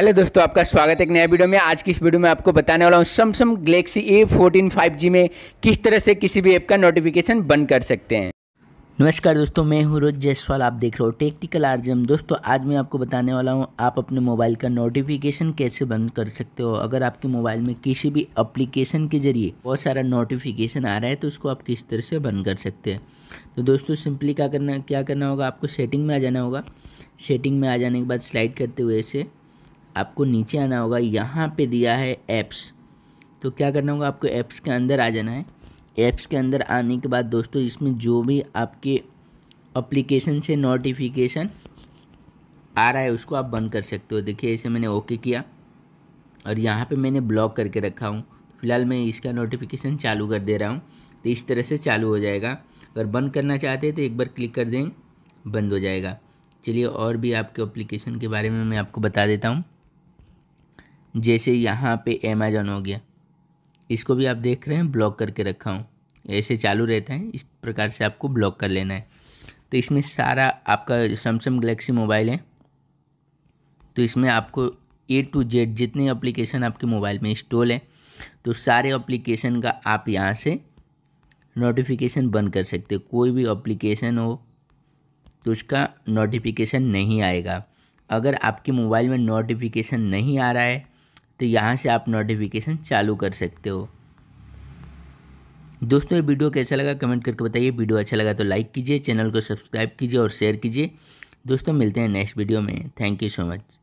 hello दोस्तों आपका स्वागत है एक नया वीडियो में आज की इस वीडियो में आपको बताने वाला हूँ Samsung Galaxy A fourteen five G में किस तरह से किसी भी ऐप का नोटिफिकेशन बंद कर सकते हैं नमस्कार दोस्तों मैं हूँ रोज जयसवाल आप देख रहे हो टेक्निकल आर्जम दोस्तों आज मैं आपको बताने वाला हूँ आप अपने मोबाइल का नोटिफिकेशन कैसे बंद कर सकते हो अगर आपके मोबाइल में किसी भी अप्लीकेशन के जरिए बहुत सारा नोटिफिकेशन आ रहा है तो उसको आप किस तरह से बंद कर सकते हैं तो दोस्तों सिंपली क्या करना क्या करना होगा आपको सेटिंग में आ जाना होगा सेटिंग में आ जाने के बाद स्लाइड करते हुए इसे आपको नीचे आना होगा यहाँ पे दिया है ऐप्स तो क्या करना होगा आपको ऐप्स के अंदर आ जाना है ऐप्स के अंदर आने के बाद दोस्तों इसमें जो भी आपके अप्लीकेशन से नोटिफिकेशन आ रहा है उसको आप बंद कर सकते हो देखिए ऐसे मैंने ओके किया और यहाँ पे मैंने ब्लॉक करके रखा हूँ फ़िलहाल मैं इसका नोटिफिकेशन चालू कर दे रहा हूँ तो इस तरह से चालू हो जाएगा अगर बंद करना चाहते हैं तो एक बार क्लिक कर दें बंद हो जाएगा चलिए और भी आपके एप्लीकेशन के बारे में मैं आपको बता देता हूँ जैसे यहाँ पे अमेजोन हो गया इसको भी आप देख रहे हैं ब्लॉक करके रखा हूँ ऐसे चालू रहता है इस प्रकार से आपको ब्लॉक कर लेना है तो इसमें सारा आपका सैमसंग गलेक्सी मोबाइल है तो इसमें आपको ए टू जेड जितने एप्लीकेशन आपके मोबाइल में इंस्टॉल है तो सारे एप्लीकेशन का आप यहाँ से नोटिफिकेशन बंद कर सकते हो कोई भी एप्लीकेशन हो तो उसका नोटिफिकेशन नहीं आएगा अगर आपके मोबाइल में नोटिफिकेशन नहीं आ रहा है तो यहाँ से आप नोटिफिकेशन चालू कर सकते हो दोस्तों ये वीडियो कैसा लगा कमेंट करके बताइए वीडियो अच्छा लगा तो लाइक कीजिए चैनल को सब्सक्राइब कीजिए और शेयर कीजिए दोस्तों मिलते हैं नेक्स्ट वीडियो में थैंक यू सो मच